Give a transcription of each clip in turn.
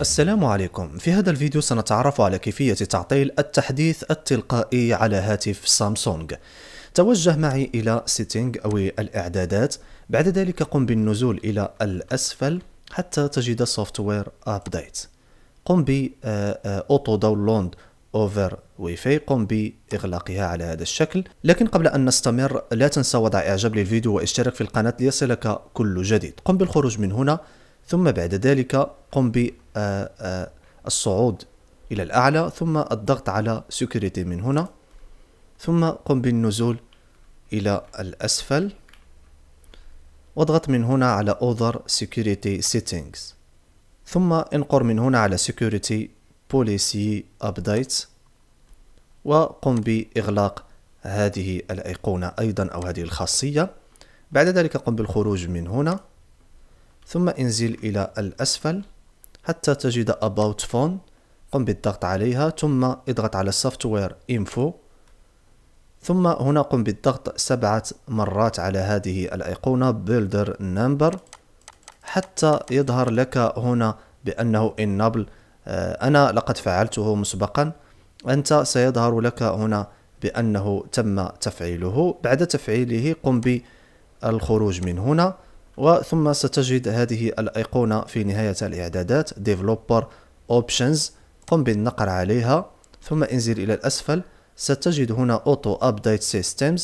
السلام عليكم في هذا الفيديو سنتعرف على كيفية تعطيل التحديث التلقائي على هاتف سامسونج توجه معي إلى سيتينج أو الإعدادات بعد ذلك قم بالنزول إلى الأسفل حتى تجد سوفتوير أبديت قم بأوتو أوتو داونلود اوفر واي فاي قم باغلاقها على هذا الشكل لكن قبل ان نستمر لا تنسى وضع اعجاب للفيديو واشترك في القناه ليصلك كل جديد قم بالخروج من هنا ثم بعد ذلك قم بالصعود آه، آه، إلى الأعلى ثم الضغط على سكيورتي من هنا ثم قم بالنزول إلى الأسفل واضغط من هنا على Other Security Settings ثم انقر من هنا على Security Policy updates وقم بإغلاق هذه الأيقونة أيضا أو هذه الخاصية بعد ذلك قم بالخروج من هنا ثم انزل إلى الأسفل حتى تجد About Phone قم بالضغط عليها ثم اضغط على Software Info ثم هنا قم بالضغط سبعة مرات على هذه الأيقونة Builder Number حتى يظهر لك هنا بأنه Enable آه، أنا لقد فعلته مسبقا أنت سيظهر لك هنا بأنه تم تفعيله بعد تفعيله قم بالخروج من هنا وثم ستجد هذه الأيقونة في نهاية الإعدادات ديفلوبر اوبشنز قم بالنقر عليها ثم انزل إلى الأسفل ستجد هنا Auto Update Systems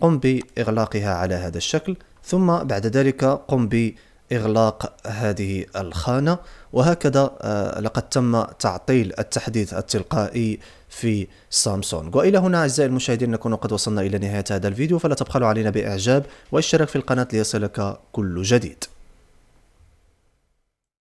قم بإغلاقها على هذا الشكل ثم بعد ذلك قم ب إغلاق هذه الخانة وهكذا آه، لقد تم تعطيل التحديث التلقائي في سامسونج وإلى هنا أعزائي المشاهدين نكون قد وصلنا إلى نهاية هذا الفيديو فلا تبخلوا علينا بإعجاب واشترك في القناة ليصلك كل جديد